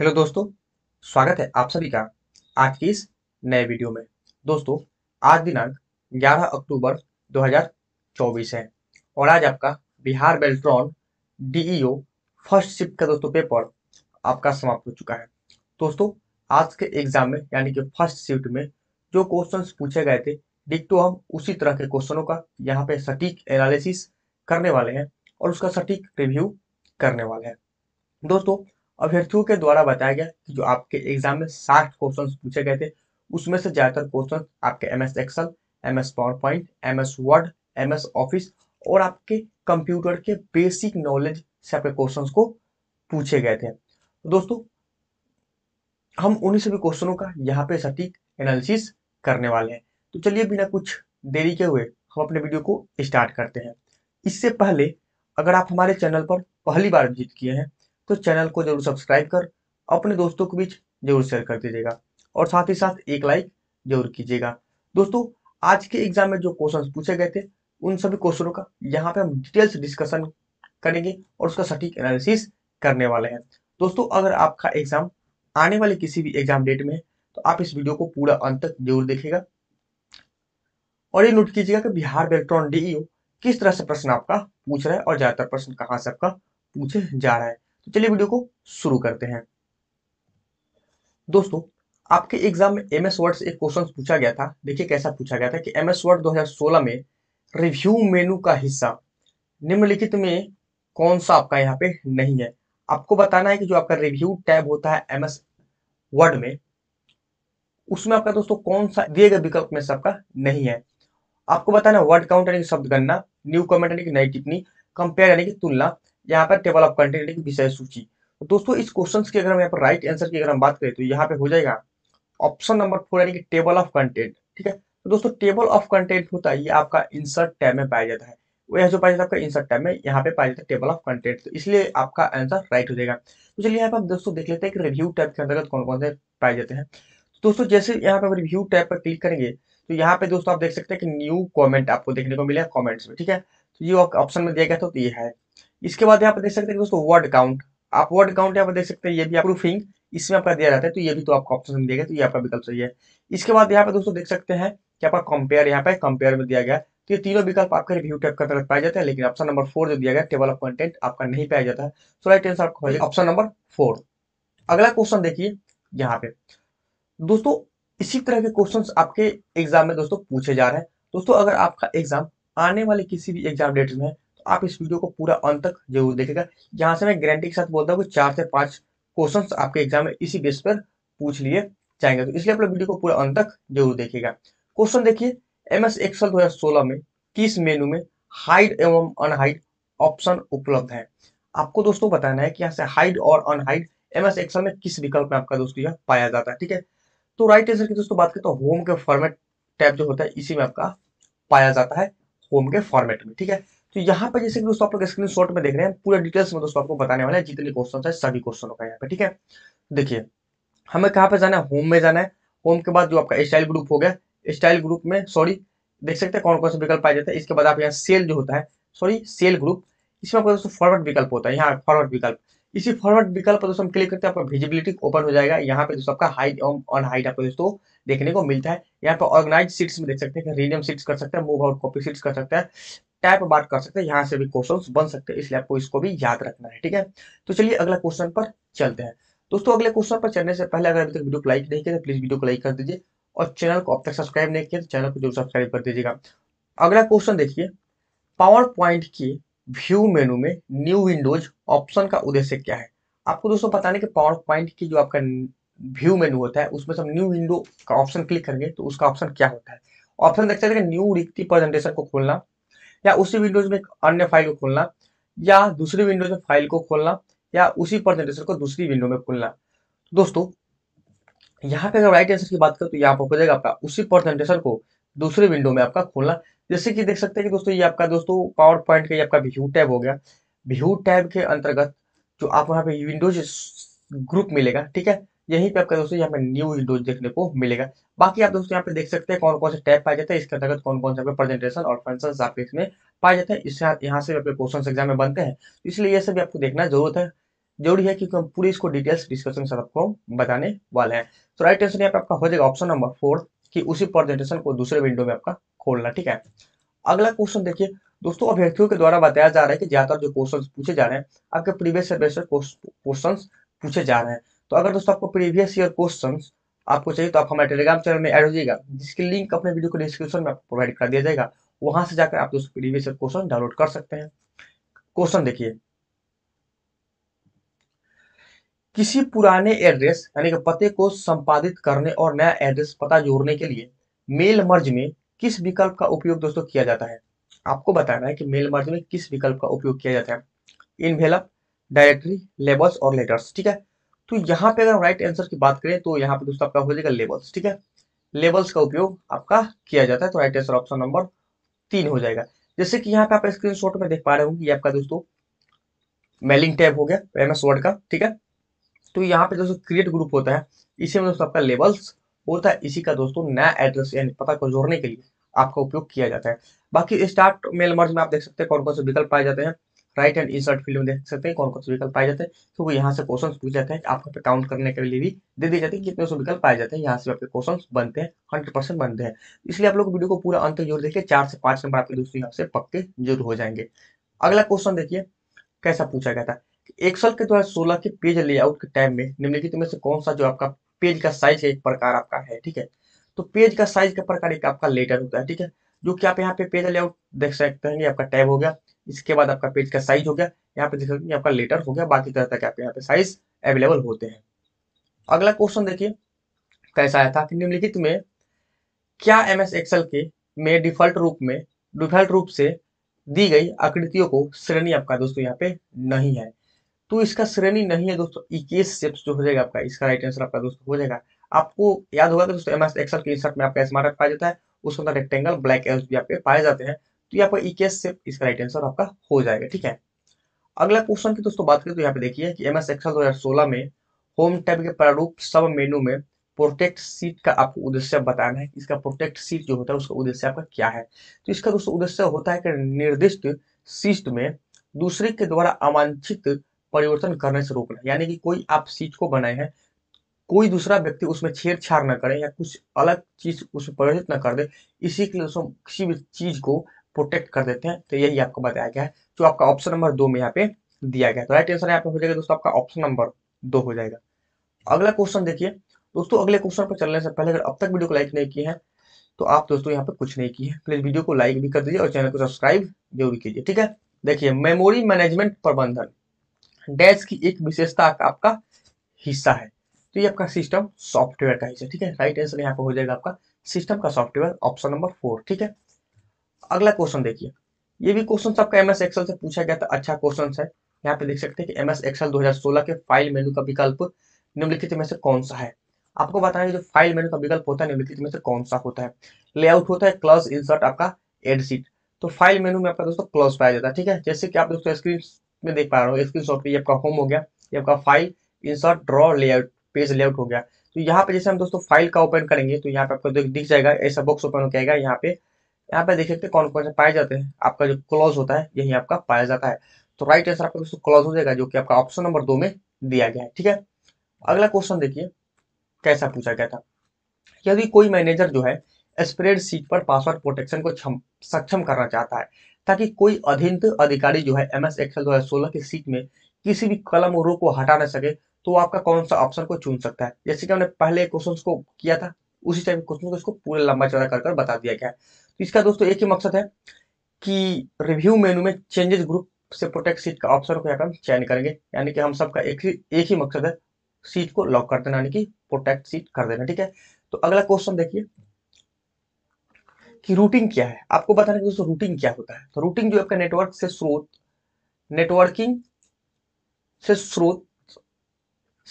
hello दोस्तों स्वागत है आप सभी का आज की इस नए वीडियो में दोस्तों आज दिनांक 11 अक्टूबर 2024 है और आज आपका Bihar Beltron DEO first shift का दोस्तों पेपर आपका समाप्त हो चुका है दोस्तों आज के एग्जाम में यानी कि फर्स्ट शिफ्ट में जो क्वेश्चन पूछे गए थे डिक्टो तो हम उसी तरह के क्वेश्चनों का यहाँ पे सटीक एनालिसिस करने वाले हैं और उसका सटीक रिव्यू करने वाले हैं दोस्तों अभ्यर्थियों के द्वारा बताया गया कि जो आपके एग्जाम में साठ क्वेश्चन पूछे गए थे उसमें से ज्यादातर क्वेश्चन आपके M S Excel M S PowerPoint M S Word M S Office और आपके कंप्यूटर के बेसिक नॉलेज से आपके क्वेश्चन को पूछे गए थे तो दोस्तों हम उन्हीं सभी क्वेश्चनों का यहाँ पे सटीक एनालिसिस करने वाले हैं तो चलिए बिना कुछ देरी के हुए हम अपने वीडियो को स्टार्ट करते हैं इससे पहले अगर आप हमारे चैनल पर पहली बार विजिट किए हैं तो चैनल को जरूर सब्सक्राइब कर अपने दोस्तों के बीच जरूर शेयर कर दीजिएगा और साथ ही साथ एक लाइक जरूर कीजिएगा दोस्तों आज के एग्जाम में जो क्वेश्चन पूछे गए थे उन सभी क्वेश्चनों का यहाँ पे हम डिटेल्स डिस्कशन करेंगे और उसका सटीक एनालिसिस करने वाले हैं दोस्तों अगर आपका एग्जाम आने वाले किसी भी एग्जाम डेट में है तो आप इस वीडियो को पूरा अंत तक जरूर देखेगा और ये नोट कीजिएगा कि बिहार इलेक्ट्रॉन डीईओ e किस तरह से प्रश्न आपका पूछ रहा है और ज्यादातर प्रश्न कहाँ से आपका पूछे जा रहा है तो चलिए वीडियो को शुरू करते हैं दोस्तों आपके एग्जाम में एमएस वर्ड एक क्वेश्चन पूछा गया था देखिए कैसा पूछा गया था कि एमएस वर्ड 2016 में रिव्यू मेनू का हिस्सा निम्नलिखित में कौन सा आपका यहाँ पे नहीं है आपको बताना है कि जो आपका रिव्यू टैब होता है एमएस वर्ड में उसमें आपका दोस्तों कौन सा दिए गए विकल्प में सबका नहीं है आपको बताना वर्ड काउंट यानी शब्द गणना न्यू कमेंट यानी कि नई टिप्पणी कंपेयर यानी कि तुलना यहाँ पर टेबल ऑफ कंटेंट की विषय सूची तो दोस्तों इस क्वेश्चन की अगर हम यहाँ पर राइट आंसर की अगर हम बात करें तो यहाँ पे हो जाएगा ऑप्शन नंबर फोर यानी कि टेबल ऑफ कंटेंट ठीक है तो दोस्तों टेबल ऑफ कंटेंट होता है ये आपका इंसर्ट टैब में पाया जाता है वह जो पाया जाता है इंसर्ट टैब में यहाँ पे पाया जाता है टेबल ऑफ कंटेंट तो इसलिए आपका आंसर राइट हो जाएगा तो चलिए यहाँ पर हम दोस्तों देख लेते हैं कि रिव्यू टैब के अंतर्गत कौन कौन से पाए जाते हैं तो दोस्तों जैसे यहाँ पे रिव्यू टैब पर क्लिक करेंगे तो यहाँ पे दोस्तों आप देख सकते हैं कि न्यू कॉमेंट आपको देखने को है कॉमेंट्स में ठीक है तो ये ऑप्शन में दिया गया था तो ये है इसके बाद यहाँ पर देख सकते हैं दोस्तों वर्ड काउंट आप वर्ड काउंट यहाँ पर देख सकते हैं ये भी प्रूफिंग इसमें आपका दिया जाता है तो ये भी तो आपको ऑप्शन दिया गया तो ये आपका विकल्प सही है इसके बाद यहाँ पे दोस्तों देख सकते हैं कि आपका कंपेयर यहाँ पे कंपेयर में दिया गया तो ये तीनों विकल्प आपका रिव्यू टाइप का अंतर्गत पाए जाते हैं लेकिन ऑप्शन नंबर फोर जो दिया गया टेबल ऑफ कंटेंट आपका नहीं पाया जाता है सो राइट आंसर आपका ऑप्शन नंबर फोर अगला क्वेश्चन देखिए यहाँ पे दोस्तों इसी तरह के क्वेश्चन आपके एग्जाम में दोस्तों पूछे जा रहे हैं दोस्तों अगर आपका एग्जाम आने वाले किसी भी एग्जाम डेट में आप इस वीडियो को पूरा अंत तक जरूर देखेगा यहाँ से मैं गारंटी के साथ बोलता हूँ कि चार से पांच क्वेश्चन आपके एग्जाम में इसी बेस पर पूछ लिए जाएंगे तो इसलिए आप लोग वीडियो को पूरा अंत तक जरूर देखेगा क्वेश्चन देखिए एम एस एक्सल में किस मेनू में हाइड एवं अनहाइड ऑप्शन उपलब्ध है आपको दोस्तों बताना है कि यहाँ से हाइड और अनहाइड एम एस एक्सल में किस विकल्प में आपका दोस्तों यह पाया जाता है ठीक है तो राइट आंसर की दोस्तों बात करें तो होम के फॉर्मेट टैब जो होता है इसी में आपका पाया जाता है होम के फॉर्मेट में ठीक है तो यहाँ पे जैसे कि दोस्तों आप लोग स्क्रीन शॉट में देख रहे हैं पूरा डिटेल्स में दोस्तों आपको बताने वाले हैं जितने क्वेश्चन है सभी क्वेश्चनों का यहाँ पे ठीक है देखिए हमें कहाँ पे जाना है होम में जाना है होम के बाद जो आपका स्टाइल ग्रुप हो गया स्टाइल ग्रुप में सॉरी देख सकते हैं कौन कौन से विकल्प आ जाते हैं इसके बाद आप यहाँ सेल जो होता है सॉरी सेल ग्रुप इसमें आपका दोस्तों फॉरवर्ड विकल्प होता है यहाँ फॉरवर्ड विकल्प इसी फॉरवर्ड विकल्प पर दोस्तों हम क्लिक करते हैं आपका विजिबिलिटी ओपन हो जाएगा यहाँ पे दोस्तों आपका हाइट ऑन हाइट आपको दोस्तों देखने को मिलता है यहाँ पे ऑर्गेनाइज सीट्स में देख सकते हैं रीडियम सीट्स कर सकते हैं मूव आउट कॉपी सीट्स कर सकते हैं टाइप बात कर सकते हैं यहाँ से भी क्वेश्चन बन सकते हैं इसलिए आपको इसको भी याद रखना है ठीक है तो चलिए अगला क्वेश्चन पर चलते हैं दोस्तों अगले क्वेश्चन पर चलने से पहले अगर अभी तक वीडियो को लाइक नहीं किया तो प्लीज वीडियो को लाइक कर दीजिए और चैनल को अब तक सब्सक्राइब नहीं किया तो चैनल को जरूर सब्सक्राइब कर दीजिएगा अगला क्वेश्चन देखिए पावर पॉइंट के व्यू मेनू में न्यू विंडोज ऑप्शन का उद्देश्य क्या है आपको दोस्तों पता नहीं कि पावर पॉइंट की जो आपका व्यू मेनू होता है उसमें से न्यू विंडो का ऑप्शन क्लिक करेंगे तो उसका ऑप्शन क्या होता है ऑप्शन देखते हैं न्यू रिक्ति प्रेजेंटेशन को खोलना या उसी विंडोज में अन्य फाइल को खोलना या दूसरी विंडोज में फाइल को खोलना या उसी प्रेजेंटेशन को दूसरी विंडो में खोलना तो दोस्तों यहाँ पे अगर राइट आंसर की बात करें तो यहाँ पर हो जाएगा आपका उसी प्रेजेंटेशन को दूसरे विंडो में आपका खोलना जैसे कि देख सकते हैं कि दोस्तों ये आपका दोस्तों पावर पॉइंट का ये आपका व्यू टैब हो गया व्यू टैब के अंतर्गत जो आप यहाँ पे विंडोज ग्रुप मिलेगा ठीक है यहीं पे आपका दोस्तों यहाँ पे न्यू विंडोज देखने को मिलेगा बाकी आप दोस्तों यहाँ पे देख सकते हैं कौन कौन से टैप पाए जाते हैं इसके अंतर्गत कौन कौन से प्रेजेंटेशन और फंक्शन आपके इसमें पाए जाते हैं इससे यहाँ से आपके क्वेश्चन एग्जाम में बनते हैं इसलिए ये सब आपको देखना जरूरत है जरूरी है क्योंकि हम पूरी इसको डिटेल्स डिस्कशन सर आपको बताने वाले हैं तो राइट आंसर यहाँ पे आपका हो जाएगा ऑप्शन नंबर फोर की उसी प्रेजेंटेशन को दूसरे विंडो में आपका खोलना ठीक है अगला क्वेश्चन देखिए दोस्तों अभ्यर्थियों के द्वारा बताया जा रहा है कि ज्यादातर जो क्वेश्चन पूछे जा रहे हैं आपके प्रीवियस सेमेस्टर क्वेश्चन पूछे जा रहे हैं तो अगर दोस्तों आपको प्रीवियस ईयर क्वेश्चन आपको चाहिए तो आप हमारे टेलीग्राम चैनल में ऐड हो जाएगा जिसके लिंक अपने वीडियो को डिस्क्रिप्शन में प्रोवाइड कर दिया जाएगा वहां से जाकर आप दोस्तों प्रीवियस क्वेश्चन डाउनलोड कर सकते हैं क्वेश्चन देखिए किसी पुराने एड्रेस यानी कि पते को संपादित करने और नया एड्रेस पता जोड़ने के लिए मेल मर्ज में किस विकल्प का उपयोग दोस्तों किया जाता है आपको बताना है कि मेल मर्ज में किस विकल्प का उपयोग किया जाता है इनवेलप डायरेक्टरी लेबल्स और लेटर्स ठीक है तो यहाँ पे अगर राइट आंसर की बात करें तो यहाँ पे दोस्तों आपका हो जाएगा लेबल्स ठीक है लेबल्स का उपयोग आपका किया जाता है तो राइट आंसर ऑप्शन नंबर तीन हो जाएगा जैसे कि यहाँ पे आप स्क्रीनशॉट में देख पा रहे होंगे ये आपका दोस्तों मेलिंग टैब हो गया एम एस वर्ड का ठीक है तो यहाँ पे दोस्तों क्रिएट ग्रुप होता है इसी में दोस्तों आपका लेबल्स होता है इसी का दोस्तों नया एड्रेस यानी पता को जोड़ने के लिए आपका उपयोग किया जाता है बाकी स्टार्ट मेल मर्ज में आप देख सकते हैं कौन कौन से विकल्प पाए जाते हैं राइट हैंड इंसर्ट फील्ड में देख सकते हैं कौन कौन से विकल्प पाए जाते हैं तो वो यहाँ से क्वेश्चन पूछ जाते हैं आपको काउंट करने के लिए भी दे दिए जाते हैं कितने सौ विकल्प पाए जाते हैं यहाँ से आपके क्वेश्चन बनते हैं हंड्रेड परसेंट बनते हैं इसलिए आप लोग वीडियो को पूरा अंत जोर देखिए चार से पांच नंबर आपके दोस्तों यहाँ से पक्के जरूर हो जाएंगे अगला क्वेश्चन देखिए कैसा पूछा गया था एक्सल के द्वारा सोलह के पेज लेआउट के टाइम में निम्नलिखित में से कौन सा जो आपका पेज का साइज है एक प्रकार आपका है ठीक है तो पेज का साइज का प्रकार एक आपका लेटर होता है ठीक है जो कि आप यहाँ पे पेज लेआउट देख सकते हैं आपका टैब हो गया इसके बाद आपका पेज का साइज हो गया यहाँ पे देख सकते हैं आपका लेटर हो गया बाकी तरह तक आपके यहाँ पे साइज अवेलेबल होते हैं अगला क्वेश्चन देखिए कैसा तो आया था कि निम्नलिखित में क्या एम एस एक्सएल के में डिफॉल्ट रूप में डिफॉल्ट रूप से दी गई आकृतियों को श्रेणी आपका दोस्तों यहाँ पे नहीं है तो इसका श्रेणी नहीं है दोस्तों इक्कीस स्टेप्स जो हो जाएगा आपका इसका राइट आंसर आपका दोस्तों हो जाएगा आपको याद होगा कि दोस्तों एम एस एक्सएल के इंसर्ट में आपका स्मार्ट पाया जाता है उसके अंदर रेक्टेंगल ब्लैक एल्स भी आपके पाए जाते हैं तो ये आपका ईके से इसका राइट आंसर आपका हो जाएगा ठीक है अगला क्वेश्चन की दोस्तों बात करें तो यहाँ पे देखिए कि एम एस एक्सल दो में होम टैब के प्रारूप सब मेनू में प्रोटेक्ट सीट का आपको उद्देश्य बताना है इसका प्रोटेक्ट सीट जो होता है उसका उद्देश्य आपका क्या है तो इसका दोस्तों उद्देश्य होता है कि निर्दिष्ट सीट में दूसरे के द्वारा अवांछित परिवर्तन करने से रोकना यानी कि कोई आप सीट को बनाए हैं कोई दूसरा व्यक्ति उसमें छेड़छाड़ न करे या कुछ अलग चीज उसमें परिवर्तित न कर दे इसी के लिए दोस्तों किसी भी चीज को प्रोटेक्ट कर देते हैं तो यही आपको बताया गया है जो आपका ऑप्शन नंबर दो में यहाँ पे दिया गया तो राइट आंसर यहाँ पे हो जाएगा दोस्तों आपका ऑप्शन नंबर दो हो जाएगा अगला क्वेश्चन देखिए दोस्तों अगले क्वेश्चन पर चलने से पहले अगर अब तक वीडियो को लाइक नहीं किए हैं तो आप दोस्तों यहाँ पे कुछ नहीं किए हैं प्लीज वीडियो को लाइक भी कर दीजिए और चैनल को सब्सक्राइब जरूर कीजिए ठीक है देखिए मेमोरी मैनेजमेंट प्रबंधन डैश की एक विशेषता आपका हिस्सा है तो ये आपका सिस्टम सॉफ्टवेयर का हिस्सा ठीक है राइट आंसर यहाँ पे हो जाएगा आपका सिस्टम का सॉफ्टवेयर ऑप्शन नंबर फोर ठीक है अगला क्वेश्चन देखिए ये भी क्वेश्चन आपका एम एस एक्सएल से पूछा गया था अच्छा क्वेश्चन है यहाँ पे देख सकते हैं कि एम एस एक्सएल दो के फाइल मेनू का विकल्प निम्नलिखित में से कौन सा है आपको बताएंगे जो फाइल मेनू का विकल्प होता है निम्नलिखित में से कौन सा होता है लेआउट होता है क्लस इंसर्ट आपका एड सीट तो फाइल मेनू में आपका दोस्तों क्लस पाया जाता है ठीक है जैसे कि आप दोस्तों स्क्रीन में देख पा रहे हो स्क्रीन शॉट पे आपका होम हो गया ये आपका file insert draw layout page layout हो गया तो यहाँ पे जैसे हम दोस्तों फाइल का ओपन करेंगे तो यहाँ पे आपको दिख जाएगा ऐसा बॉक्स ओपन हो जाएगा यहाँ पे यहाँ पे देख सकते हैं कौन कौन से पाए जाते हैं आपका जो क्लॉज होता है यही आपका पाया जाता है तो राइट आंसर आपका दोस्तों क्लॉज हो जाएगा जो कि आपका ऑप्शन नंबर दो में दिया गया है ठीक है अगला क्वेश्चन देखिए कैसा पूछा गया था यदि कोई मैनेजर जो है स्प्रेड सीट पर पासवर्ड प्रोटेक्शन को सक्षम करना चाहता है ताकि कोई अधीन अधिकारी जो है एम एस एक्सएल दो सोलह की सीट में किसी भी कलम और रो को हटा ना सके तो आपका कौन सा ऑप्शन को चुन सकता है जैसे कि हमने पहले क्वेश्चन को किया था उसी टाइप क्वेश्चन को इसको पूरा लंबा चौड़ा कर कर बता दिया गया है तो इसका दोस्तों एक ही मकसद है कि रिव्यू मेनू में चेंजेस ग्रुप से प्रोटेक्ट सीट का ऑप्शन को क्या हम चयन करेंगे यानी कि हम सबका एक ही एक ही मकसद है सीट को लॉक कर देना यानी कि प्रोटेक्ट सीट कर देना ठीक है तो अगला क्वेश्चन देखिए कि रूटिंग क्या है आपको बताना दोस्तों रूटिंग क्या होता है तो रूटिंग जो आपका नेटवर्क से स्रोत नेटवर्किंग से स्रोत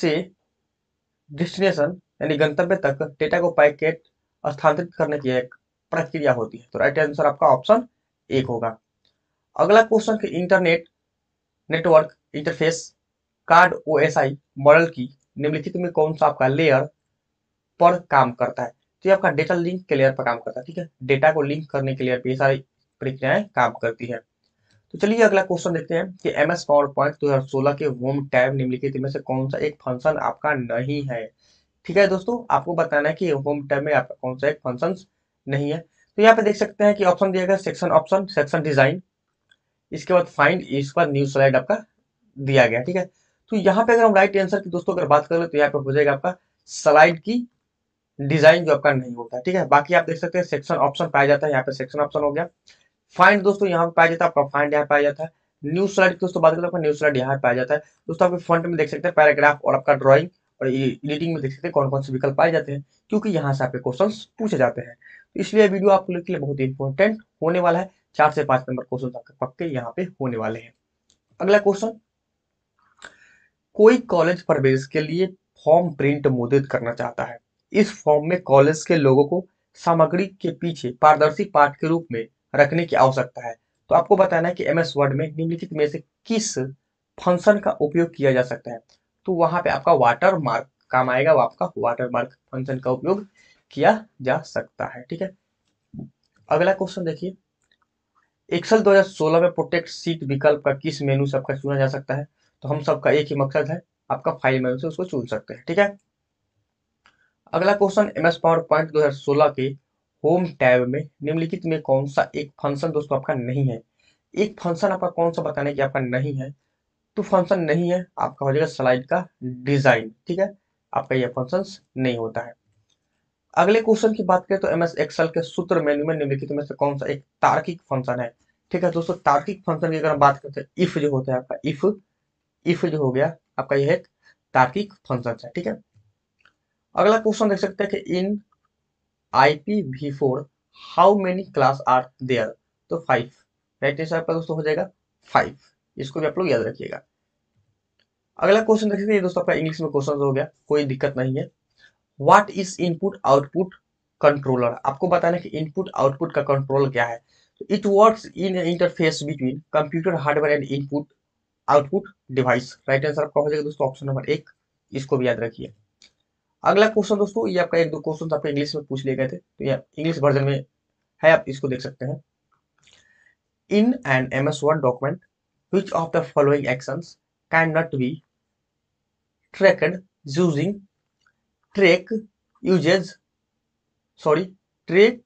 से डेस्टिनेशन यानी गंतव्य तक डेटा को पैकेट स्थानांतरित करने की एक प्रक्रिया होती है तो राइट आंसर आपका ऑप्शन एक होगा अगला क्वेश्चन है internet network interface card I model की निम्नलिखित में कौन सा आपका लेयर पर काम करता है तो ये आपका डेटा लिंक के लेयर पर काम करता है ठीक है डेटा को लिंक करने के लेयर पर ये सारी प्रक्रियाएं काम करती है तो चलिए अगला क्वेश्चन देखते हैं कि एम एस पावर पॉइंट दो के होम टैब निम्नलिखित में से कौन सा एक फंक्शन आपका नहीं है ठीक है दोस्तों आपको बताना है कि होम टैब में आपका कौन सा एक फंक्शन नहीं है तो यहाँ पे देख सकते हैं कि ऑप्शन दिया गया सेक्शन ऑप्शन सेक्शन डिजाइन इसके बाद फाइंड इसके बाद न्यू स्लाइड आपका दिया गया ठीक है तो यहाँ पे अगर हम राइट आंसर की दोस्तों अगर बात कर ले तो यहाँ पे हो जाएगा आपका स्लाइड की डिजाइन जो आपका नहीं होता ठीक है बाकी आप देख सकते हैं सेक्शन ऑप्शन पाया जाता है यहाँ पे सेक्शन ऑप्शन हो गया फाइंड दोस्तों यहाँ पे पाया जाता है आपका फाइंड यहाँ पाया जाता है न्यू स्लाइड की दोस्तों बात करते तो आपका न्यू स्लाइड यहाँ पाया जाता है दोस्तों आप फ्रंट में देख सकते हैं पैराग्राफ और आपका ड्रॉइंग और ये रीडिंग में देख सकते हैं कौन कौन से विकल्प पाए जाते हैं क्योंकि यहाँ से आपके क्वेश्चन पूछे जाते हैं तो इसलिए वीडियो आप लोग के लिए बहुत ही इंपॉर्टेंट होने वाला है चार से पांच नंबर क्वेश्चन आपके पक्के यहाँ पे होने वाले हैं अगला क्वेश्चन कोई कॉलेज प्रवेश के लिए फॉर्म प्रिंट मुद्रित करना चाहता है इस फॉर्म में कॉलेज के लोगों को सामग्री के पीछे पारदर्शी पाठ के रूप में रखने की आवश्यकता है तो आपको बताना है कि एमएस वर्ड में निम्नलिखित में से किस फंक्शन का उपयोग किया जा सकता है तो वहां पे आपका वाटर मार्क काम आएगा वो आपका वाटर मार्क फंक्शन का उपयोग किया जा सकता है ठीक है अगला क्वेश्चन देखिए एक्सल 2016 में प्रोटेक्ट सीट विकल्प का किस मेनू से आपका चुना जा सकता है तो हम सबका एक ही मकसद है आपका फाइल मेनू से उसको चुन सकते हैं ठीक है अगला question M S PowerPoint दो के होम टैब में निम्नलिखित में कौन सा एक फंक्शन दोस्तों आपका नहीं है एक फंक्शन आपका कौन सा बताने की आपका नहीं है तो फंक्शन नहीं है आपका हो जाएगा स्लाइड का डिजाइन ठीक है आपका यह फंक्शन नहीं होता है अगले क्वेश्चन की बात करें तो एम एस एक्सएल के सूत्र मेन्यू में निम्नलिखित में से कौन सा एक तार्किक फंक्शन है ठीक है दोस्तों तार्किक फंक्शन की अगर हम बात करते हैं इफ तो जो होता है आपका इफ इफ जो हो गया आपका यह एक तार्किक फंक्शन है ठीक है अगला क्वेश्चन देख सकते हैं कि in I P V four how many class are there तो फाइव राइट आंसर आपका दोस्तों हो जाएगा फाइव इसको भी आप लोग याद रखिएगा अगला क्वेश्चन देखिए ये दोस्तों आपका इंग्लिश में क्वेश्चन तो हो गया कोई दिक्कत नहीं है what is input output controller आपको बताना है कि इनपुट आउटपुट का कंट्रोल क्या है it works in interface between computer hardware and input output device right answer आपका हो जाएगा दोस्तों ऑप्शन नंबर एक इसको भी याद रखिए अगला क्वेश्चन दोस्तों ये आपका एक दो क्वेश्चन आपके इंग्लिश में पूछ लिए गए थे तो ये इंग्लिश वर्जन में है आप इसको देख सकते हैं in and M S Word document Which of the following actions cannot be tracked using track uses sorry track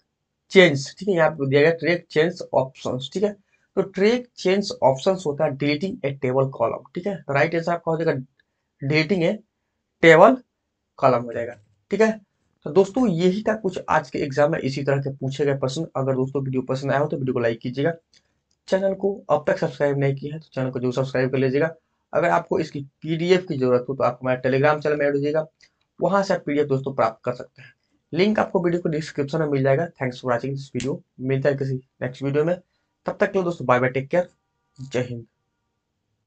change ठीक है यहाँ पे दिया गया ट्रेक चेंज ऑप्शन ठीक है तो ट्रेक चेंज ऑप्शन होता है डिलीटिंग ए टेबल कॉलम ठीक है राइट आंसर आपका हो जाएगा डिलीटिंग ए टेबल कॉलम हो जाएगा ठीक है तो दोस्तों यही था कुछ आज के एग्जाम में इसी तरह के पूछे गए प्रश्न अगर दोस्तों वीडियो पसंद आया हो तो वीडियो को लाइक कीजिएगा चैनल को अब तक सब्सक्राइब नहीं किया है तो चैनल को जरूर सब्सक्राइब कर लीजिएगा अगर आपको इसकी पीडीएफ की जरूरत हो तो आप हमारे टेलीग्राम चैनल में ऐड हो जाएगा वहां से आप पीडीएफ दोस्तों प्राप्त कर सकते हैं लिंक आपको वीडियो को डिस्क्रिप्शन में मिल जाएगा thanks for watching this video मिलता है किसी नेक्स्ट वीडियो में तब तक के लिए दोस्तों बाय बाय टेक केयर जय हिंद